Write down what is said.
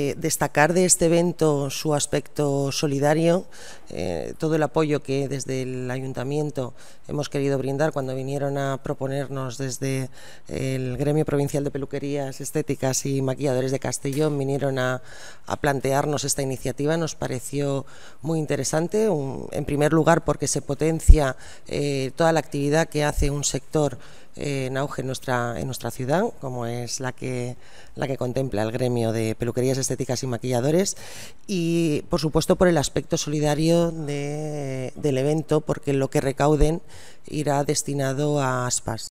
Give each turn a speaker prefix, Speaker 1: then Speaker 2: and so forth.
Speaker 1: Eh, destacar de este evento su aspecto solidario, eh, todo el apoyo que desde el ayuntamiento hemos querido brindar cuando vinieron a proponernos desde eh, el Gremio Provincial de Peluquerías Estéticas y Maquilladores de Castellón, vinieron a, plantearnos esta iniciativa, nos pareció muy interesante, en primer lugar porque se potencia toda la actividad que hace un sector en auge en nuestra, en nuestra ciudad, como es la que, la que contempla el gremio de peluquerías estéticas y maquilladores, y por supuesto por el aspecto solidario del evento, porque lo que recauden irá destinado a aspas.